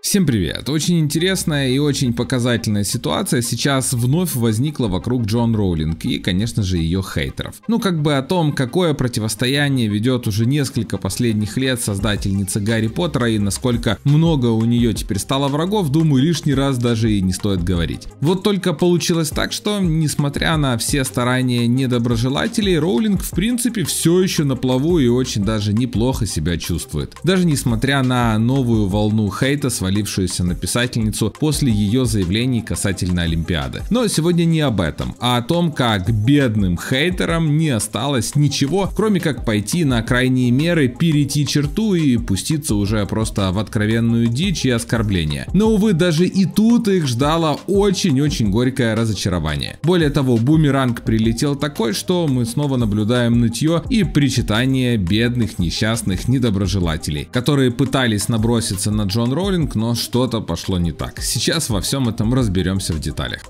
Всем привет! Очень интересная и очень показательная ситуация сейчас вновь возникла вокруг Джон Роулинг и, конечно же, ее хейтеров. Ну, как бы о том, какое противостояние ведет уже несколько последних лет создательница Гарри Поттера и насколько много у нее теперь стало врагов, думаю, лишний раз даже и не стоит говорить. Вот только получилось так, что, несмотря на все старания недоброжелателей, Роулинг, в принципе, все еще на плаву и очень даже неплохо себя чувствует. Даже несмотря на новую волну хейта своей свалившуюся на писательницу после ее заявлений касательно Олимпиады. Но сегодня не об этом, а о том, как бедным хейтерам не осталось ничего, кроме как пойти на крайние меры, перейти черту и пуститься уже просто в откровенную дичь и оскорбление. Но, увы, даже и тут их ждало очень-очень горькое разочарование. Более того, бумеранг прилетел такой, что мы снова наблюдаем нытье и причитание бедных, несчастных недоброжелателей, которые пытались наброситься на Джон Роллинг, но что-то пошло не так. Сейчас во всем этом разберемся в деталях.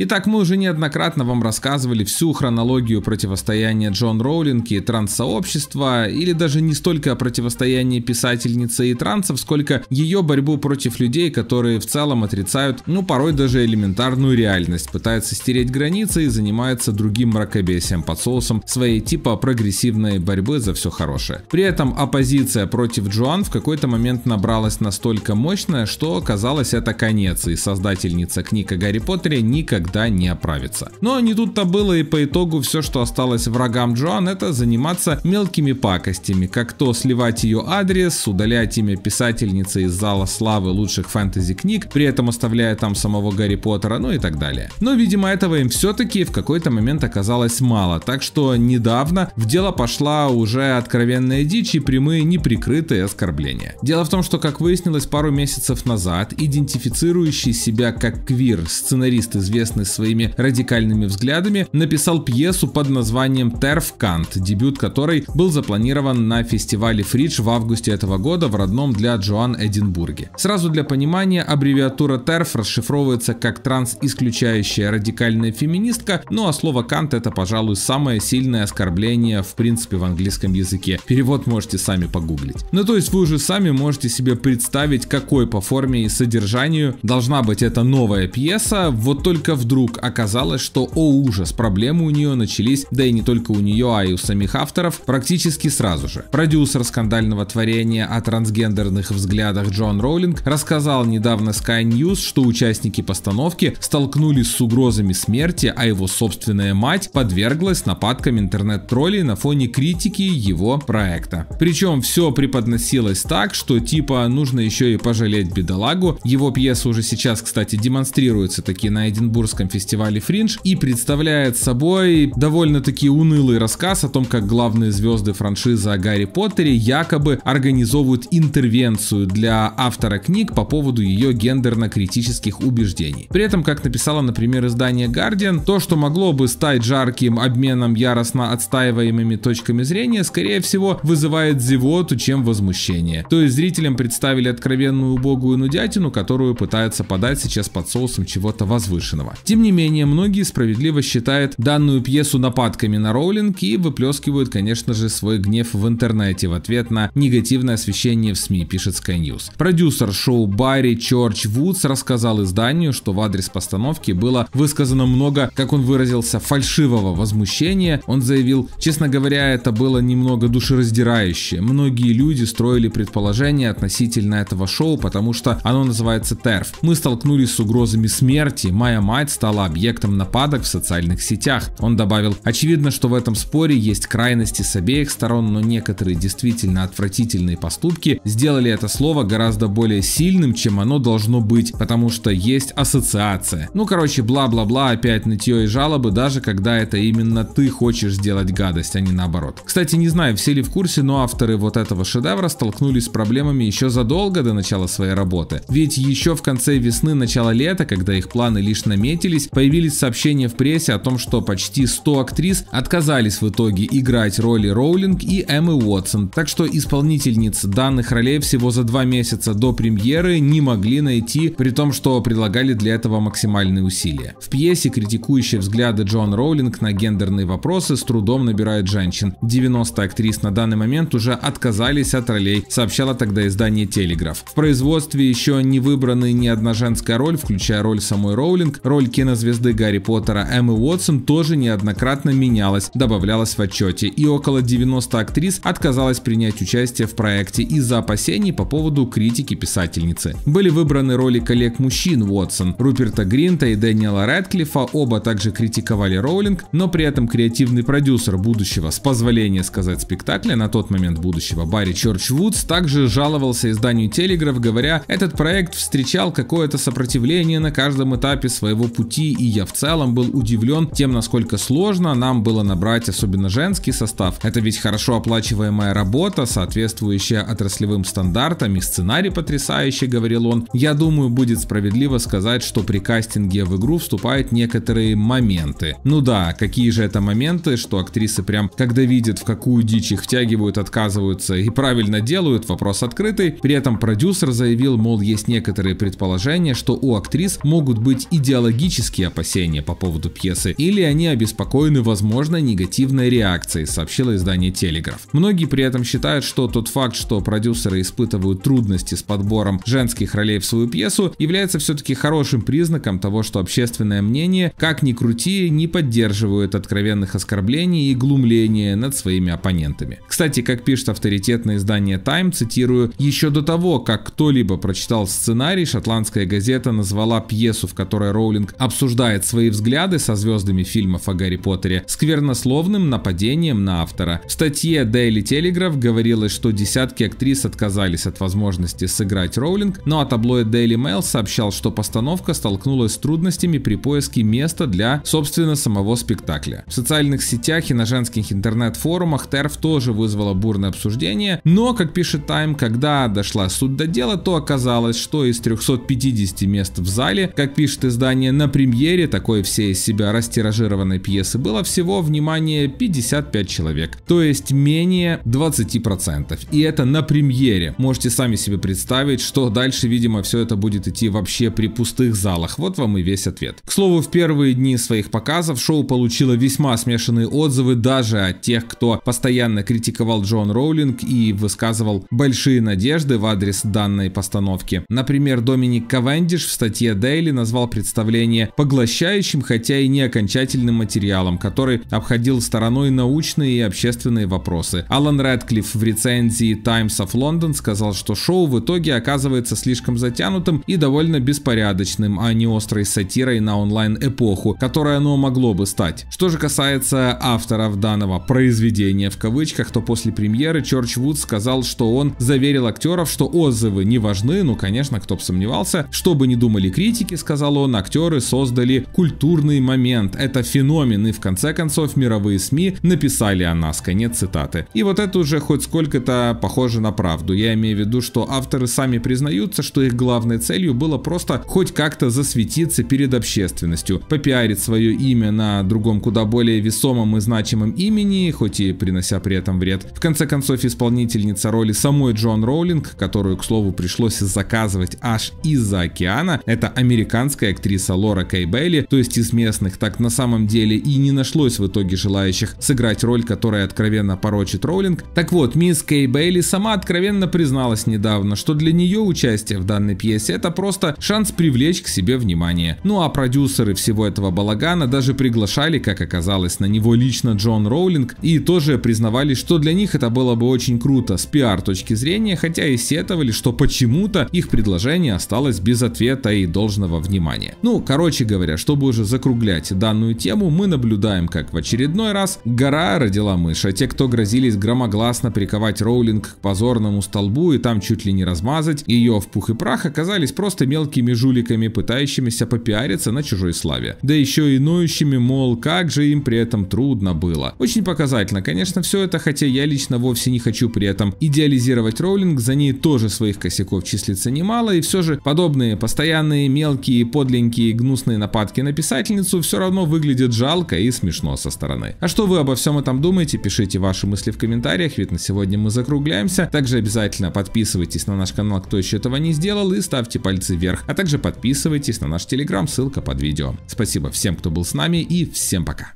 Итак, мы уже неоднократно вам рассказывали всю хронологию противостояния Джон Роулинг и транссообщества, или даже не столько о противостоянии писательницы и трансов, сколько ее борьбу против людей, которые в целом отрицают, ну порой даже элементарную реальность, пытаются стереть границы и занимаются другим мракобесием под соусом своей типа прогрессивной борьбы за все хорошее. При этом оппозиция против Джоан в какой-то момент набралась настолько мощная, что казалось это конец, и создательница книг о Гарри Поттере никогда никогда не оправится. Но ну, а не тут-то было и по итогу все, что осталось врагам Джоан, это заниматься мелкими пакостями, как то сливать ее адрес, удалять имя писательницы из зала славы лучших фэнтези книг, при этом оставляя там самого Гарри Поттера, ну и так далее. Но, видимо, этого им все-таки в какой-то момент оказалось мало, так что недавно в дело пошла уже откровенная дичь и прямые неприкрытые оскорбления. Дело в том, что, как выяснилось пару месяцев назад, идентифицирующий себя как квир сценарист известный согласны с своими радикальными взглядами, написал пьесу под названием «Терфкант», дебют которой был запланирован на фестивале Фридж в августе этого года в родном для Джоан Эдинбурге. Сразу для понимания, аббревиатура ТЕРФ расшифровывается как «транс-исключающая радикальная феминистка», ну а слово «кант» — это, пожалуй, самое сильное оскорбление в принципе в английском языке. Перевод можете сами погуглить. Ну то есть вы уже сами можете себе представить, какой по форме и содержанию должна быть эта новая пьеса, вот только в вдруг оказалось, что, о ужас, проблемы у нее начались, да и не только у нее, а и у самих авторов, практически сразу же. Продюсер скандального творения о трансгендерных взглядах Джон Роулинг рассказал недавно Sky News, что участники постановки столкнулись с угрозами смерти, а его собственная мать подверглась нападкам интернет-троллей на фоне критики его проекта. Причем все преподносилось так, что типа нужно еще и пожалеть бедолагу, его пьеса уже сейчас, кстати, демонстрируется таки на Эдинбургском Лондонском фестивале Фриндж и представляет собой довольно-таки унылый рассказ о том, как главные звезды франшизы о Гарри Поттере якобы организовывают интервенцию для автора книг по поводу ее гендерно-критических убеждений. При этом, как написала, например, издание Guardian, то, что могло бы стать жарким обменом яростно отстаиваемыми точками зрения, скорее всего, вызывает зевоту, чем возмущение. То есть зрителям представили откровенную убогую нудятину, которую пытаются подать сейчас под соусом чего-то возвышенного. Тем не менее, многие справедливо считают данную пьесу нападками на Роулинг и выплескивают, конечно же, свой гнев в интернете в ответ на негативное освещение в СМИ, пишет Sky News. Продюсер шоу Барри Чорч Вудс рассказал изданию, что в адрес постановки было высказано много, как он выразился, фальшивого возмущения. Он заявил, честно говоря, это было немного душераздирающе. Многие люди строили предположения относительно этого шоу, потому что оно называется ТЕРФ. Мы столкнулись с угрозами смерти, моя мать интернет стала объектом нападок в социальных сетях. Он добавил, очевидно, что в этом споре есть крайности с обеих сторон, но некоторые действительно отвратительные поступки сделали это слово гораздо более сильным, чем оно должно быть, потому что есть ассоциация. Ну, короче, бла-бла-бла, опять нытье и жалобы, даже когда это именно ты хочешь сделать гадость, а не наоборот. Кстати, не знаю, все ли в курсе, но авторы вот этого шедевра столкнулись с проблемами еще задолго до начала своей работы. Ведь еще в конце весны, начало лета, когда их планы лишь наметились, отметились, появились сообщения в прессе о том, что почти 100 актрис отказались в итоге играть роли Роулинг и Эммы Уотсон, так что исполнительниц данных ролей всего за два месяца до премьеры не могли найти, при том, что предлагали для этого максимальные усилия. В пьесе критикующие взгляды Джон Роулинг на гендерные вопросы с трудом набирает женщин. 90 актрис на данный момент уже отказались от ролей, сообщало тогда издание «Телеграф». В производстве еще не выбраны ни одна женская роль, включая роль самой Роулинг, роль кинозвезды Гарри Поттера Эммы Уотсон тоже неоднократно менялась, добавлялась в отчете, и около 90 актрис отказалась принять участие в проекте из-за опасений по поводу критики писательницы. Были выбраны роли коллег-мужчин Уотсон, Руперта Гринта и Дэниела Рэдклиффа, оба также критиковали Роулинг, но при этом креативный продюсер будущего, с позволения сказать спектакля, на тот момент будущего Барри Чорч Вудс, также жаловался изданию Телеграф, говоря, этот проект встречал какое-то сопротивление на каждом этапе своего пути, и я в целом был удивлен тем, насколько сложно нам было набрать, особенно женский состав. Это ведь хорошо оплачиваемая работа, соответствующая отраслевым стандартам, и сценарий потрясающий, говорил он. Я думаю, будет справедливо сказать, что при кастинге в игру вступают некоторые моменты. Ну да, какие же это моменты, что актрисы прям, когда видят, в какую дичь их втягивают, отказываются и правильно делают, вопрос открытый. При этом продюсер заявил, мол, есть некоторые предположения, что у актрис могут быть идеологические политические опасения по поводу пьесы, или они обеспокоены возможной негативной реакцией, сообщило издание Телеграф. Многие при этом считают, что тот факт, что продюсеры испытывают трудности с подбором женских ролей в свою пьесу, является все-таки хорошим признаком того, что общественное мнение, как ни крути, не поддерживает откровенных оскорблений и глумления над своими оппонентами. Кстати, как пишет авторитетное издание Time, цитирую, «Еще до того, как кто-либо прочитал сценарий, шотландская газета назвала пьесу, в которой Роулинг обсуждает свои взгляды со звездами фильмов о Гарри Поттере сквернословным нападением на автора. В статье Daily Telegraph говорилось, что десятки актрис отказались от возможности сыграть Роулинг, но ну а таблоид Daily Mail сообщал, что постановка столкнулась с трудностями при поиске места для, собственно, самого спектакля. В социальных сетях и на женских интернет-форумах Терф тоже вызвала бурное обсуждение, но, как пишет Time, когда дошла суть до дела, то оказалось, что из 350 мест в зале, как пишет издание, на на премьере такой всей из себя растиражированной пьесы было всего, внимание, 55 человек, то есть менее 20%. И это на премьере. Можете сами себе представить, что дальше, видимо, все это будет идти вообще при пустых залах. Вот вам и весь ответ. К слову, в первые дни своих показов шоу получило весьма смешанные отзывы даже от тех, кто постоянно критиковал Джон Роулинг и высказывал большие надежды в адрес данной постановки. Например, Доминик Кавендиш в статье Daily назвал представление вполне поглощающим, хотя и не окончательным материалом, который обходил стороной научные и общественные вопросы. Алан Рэдклифф в рецензии Times of London сказал, что шоу в итоге оказывается слишком затянутым и довольно беспорядочным, а не острой сатирой на онлайн-эпоху, которой оно могло бы стать. Что же касается авторов данного произведения в кавычках, то после премьеры Чорч Вуд сказал, что он заверил актеров, что отзывы не важны, ну конечно, кто бы сомневался, что бы ни думали критики, сказал он, актеры создали культурный момент. Это феномен, и в конце концов мировые СМИ написали о нас. Конец цитаты. И вот это уже хоть сколько-то похоже на правду. Я имею в виду, что авторы сами признаются, что их главной целью было просто хоть как-то засветиться перед общественностью, попиарить свое имя на другом куда более весомом и значимом имени, хоть и принося при этом вред. В конце концов, исполнительница роли самой Джон Роулинг, которую, к слову, пришлось заказывать аж из-за океана, это американская актриса Лора сбора Кэй Бейли, то есть из местных, так на самом деле и не нашлось в итоге желающих сыграть роль, которая откровенно порочит Роулинг. Так вот, мисс Кей Бейли сама откровенно призналась недавно, что для нее участие в данной пьесе это просто шанс привлечь к себе внимание. Ну а продюсеры всего этого балагана даже приглашали, как оказалось, на него лично Джон Роулинг и тоже признавались, что для них это было бы очень круто с пиар точки зрения, хотя и сетовали, что почему-то их предложение осталось без ответа и должного внимания. Ну, короче, Короче говоря, чтобы уже закруглять данную тему, мы наблюдаем, как в очередной раз гора родила мышь, а те, кто грозились громогласно приковать Роулинг к позорному столбу и там чуть ли не размазать ее в пух и прах, оказались просто мелкими жуликами, пытающимися попиариться на чужой славе. Да еще и ноющими, мол, как же им при этом трудно было. Очень показательно, конечно, все это, хотя я лично вовсе не хочу при этом идеализировать Роулинг, за ней тоже своих косяков числится немало, и все же подобные постоянные мелкие подленькие гнусные гнусные нападки на писательницу все равно выглядит жалко и смешно со стороны. А что вы обо всем этом думаете, пишите ваши мысли в комментариях, ведь на сегодня мы закругляемся. Также обязательно подписывайтесь на наш канал, кто еще этого не сделал, и ставьте пальцы вверх. А также подписывайтесь на наш телеграм, ссылка под видео. Спасибо всем, кто был с нами, и всем пока.